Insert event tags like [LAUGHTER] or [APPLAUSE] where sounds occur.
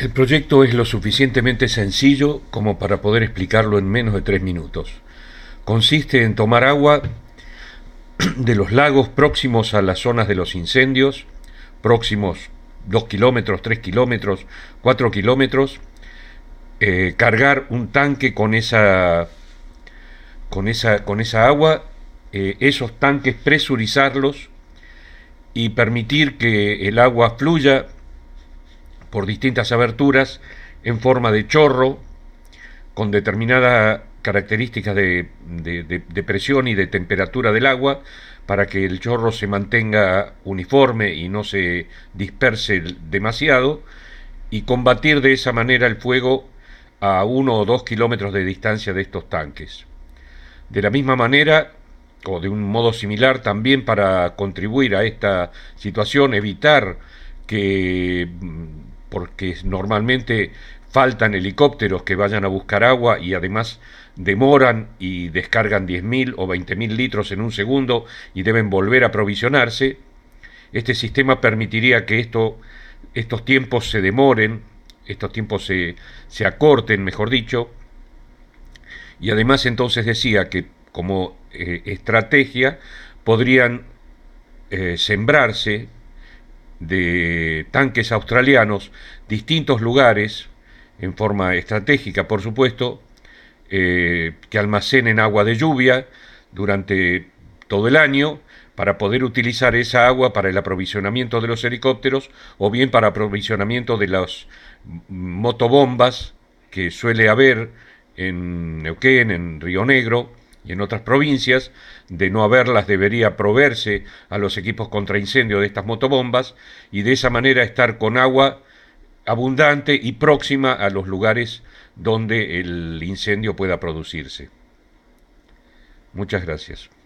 El proyecto es lo suficientemente sencillo como para poder explicarlo en menos de tres minutos. Consiste en tomar agua [CLEARS THROAT] de los lagos próximos a las zonas de los incendios, próximos dos kilómetros, tres kilómetros, cuatro kilómetros, eh, cargar un tanque con esa, con esa, con esa agua, eh, esos tanques presurizarlos y permitir que el agua fluya por distintas aberturas en forma de chorro, con determinadas características de, presión y de temperatura del agua, para que el chorro se mantenga uniforme y no se disperse demasiado, y combatir de esa manera el fuego a uno o dos kilómetros de distancia de estos tanques. De la misma manera, o de un modo similar también para contribuir a esta situación, evitar que porque normalmente faltan helicópteros que vayan a buscar agua y además demoran y descargan 10.000 o 20.000 litros en un segundo y deben volver a provisionarse, este sistema permitiría que estos tiempos se demoren, estos tiempos se, acorten, mejor dicho, y además entonces decía que como eh, estrategia podrían eh, sembrarse de tanques australianos, distintos lugares, en forma estratégica por supuesto, eh, que almacenen agua de lluvia durante todo el año para poder utilizar esa agua para el aprovisionamiento de los helicópteros o bien para aprovisionamiento de las motobombas que suele haber en Neuquén, en Río Negro, y en otras provincias, de no haberlas debería proveerse a los equipos contra incendio de estas motobombas y de esa manera estar con agua abundante y próxima a los lugares donde el incendio pueda producirse. Muchas gracias.